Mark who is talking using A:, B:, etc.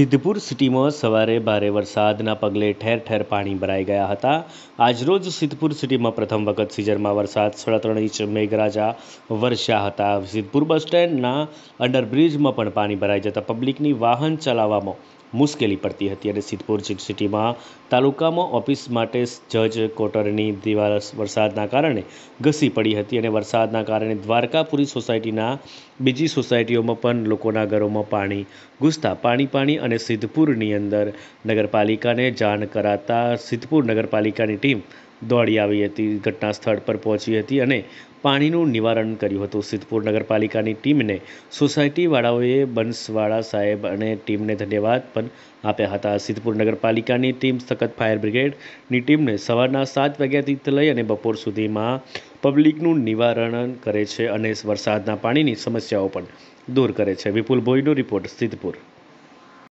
A: સિદ્ધપુર સિટીમાં સવારે ભારે વરસાદના પગલે ઠેર ઠેર પાણી ભરાઈ ગયા હતા આજરોજ સિદ્ધપુર સિટીમાં પ્રથમ વખત સિઝનમાં વરસાદ સાડા ત્રણ ઇંચ મેઘરાજા વરસ્યા હતા સિદ્ધપુર બસ સ્ટેન્ડના અંડરબ્રિજમાં પણ પાણી ભરાઈ જતાં પબ્લિકની વાહન ચલાવવામાં મુશ્કેલી પડતી હતી અને સિદ્ધપુર સિટીમાં તાલુકામાં ઓફિસ માટે જજ કોટરની દિવાલ વરસાદના કારણે ઘસી પડી હતી અને વરસાદના કારણે દ્વારકાપુરી સોસાયટીના બીજી સોસાયટીઓમાં પણ લોકોના ઘરોમાં પાણી ઘૂસતા પાણી પાણી અને સિદ્ધપુરની અંદર નગરપાલિકાને જાણ કરાતા સિદ્ધપુર નગરપાલિકાની ટીમ દોડી આવી હતી ઘટના સ્થળ પર પહોંચી હતી અને પાણીનું નિવારણ કર્યું હતું સિદ્ધપુર નગરપાલિકાની ટીમને સોસાયટીવાળાઓએ બંસવાળા સાહેબ અને ટીમને ધન્યવાદ પણ આપ્યા હતા સિદ્ધપુર નગરપાલિકાની ટીમ સખત ફાયર બ્રિગેડની ટીમને સવારના સાત વાગ્યાથી લઈ અને બપોર સુધીમાં પબ્લિકનું નિવારણ કરે છે અને વરસાદના પાણીની સમસ્યાઓ પણ દૂર કરે છે વિપુલ ભોઈનો રિપોર્ટ સિદ્ધપુર